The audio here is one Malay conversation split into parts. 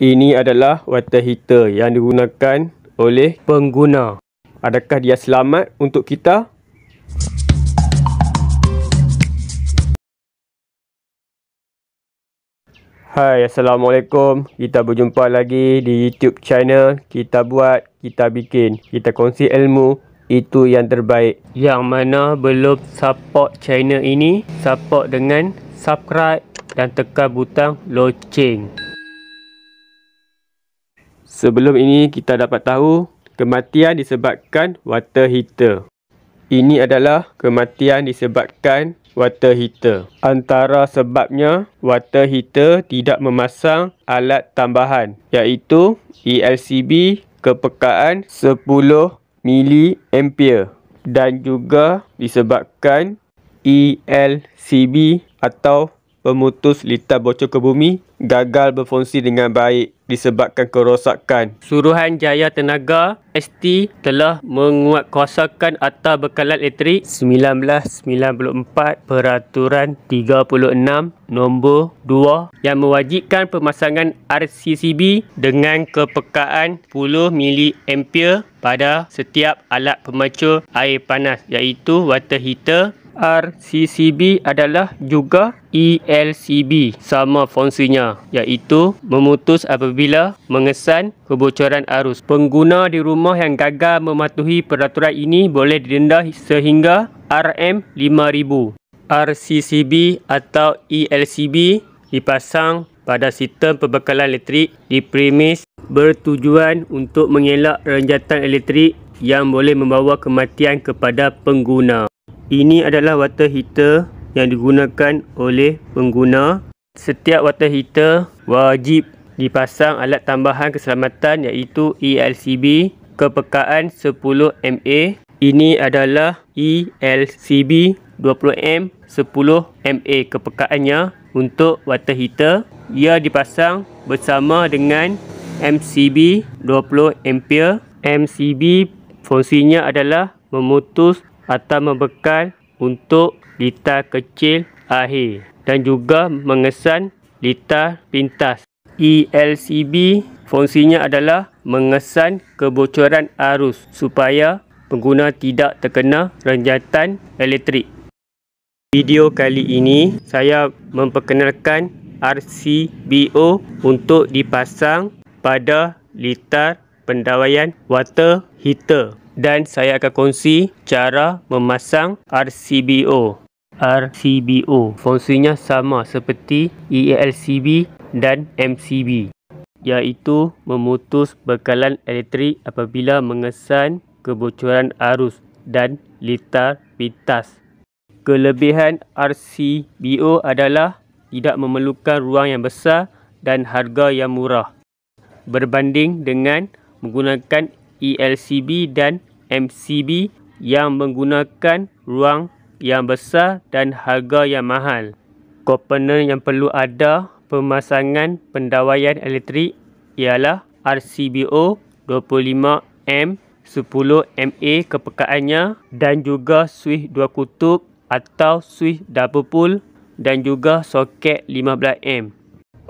Ini adalah water heater yang digunakan oleh pengguna. Adakah dia selamat untuk kita? Hai, Assalamualaikum. Kita berjumpa lagi di YouTube channel Kita Buat, Kita Bikin. Kita kongsi ilmu itu yang terbaik. Yang mana belum support channel ini, support dengan subscribe dan tekan butang loceng. Sebelum ini kita dapat tahu kematian disebabkan water heater. Ini adalah kematian disebabkan water heater. Antara sebabnya water heater tidak memasang alat tambahan iaitu ELCB kepekaan 10 ampere dan juga disebabkan ELCB atau pemutus litar bocor ke bumi gagal berfungsi dengan baik disebabkan kerosakan. Suruhan Jaya Tenaga ST telah menguatkuasakan atas bekalan elektrik 1994 Peraturan 36 Nombor 2 yang mewajibkan pemasangan RCCB dengan kepekaan 10 mili ampere pada setiap alat pemacu air panas iaitu water heater, RCCB adalah juga ELCB sama fungsinya iaitu memutus apabila mengesan kebocoran arus. Pengguna di rumah yang gagal mematuhi peraturan ini boleh didenda sehingga RM5000. RCCB atau ELCB dipasang pada sistem pembekalan elektrik di premis bertujuan untuk mengelak renjatan elektrik yang boleh membawa kematian kepada pengguna. Ini adalah water heater yang digunakan oleh pengguna. Setiap water heater wajib dipasang alat tambahan keselamatan iaitu ELCB kepekaan 10 MA. Ini adalah ELCB 20M 10 MA kepekaannya untuk water heater. Ia dipasang bersama dengan MCB 20 ampere. MCB fungsinya adalah memutus atau membekal untuk litar kecil akhir dan juga mengesan litar pintas. ELCB fungsinya adalah mengesan kebocoran arus supaya pengguna tidak terkena renjatan elektrik. Video kali ini saya memperkenalkan RCBO untuk dipasang pada litar pendawaian water heater dan saya akan kongsi cara memasang RCBO. RCBO fungsinya sama seperti ELCB dan MCB iaitu memutus bekalan elektrik apabila mengesan kebocoran arus dan litar pintas. Kelebihan RCBO adalah tidak memerlukan ruang yang besar dan harga yang murah berbanding dengan menggunakan ELCB dan MCB yang menggunakan ruang yang besar dan harga yang mahal. Komponen yang perlu ada pemasangan pendawaian elektrik ialah RCBO 25M 10MA kepekaannya dan juga suih dua kutub atau suih double pole dan juga soket 15M.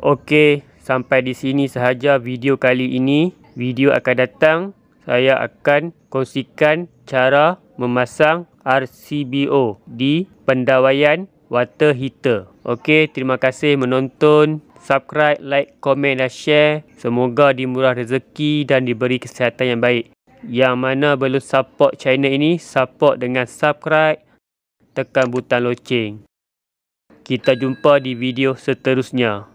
Okey, sampai di sini sahaja video kali ini. Video akan datang saya akan kongsikan cara memasang RCBO di pendawaian water heater. Okey, terima kasih menonton. Subscribe, like, komen dan share. Semoga dimurah rezeki dan diberi kesihatan yang baik. Yang mana belum support channel ini, support dengan subscribe. Tekan butang loceng. Kita jumpa di video seterusnya.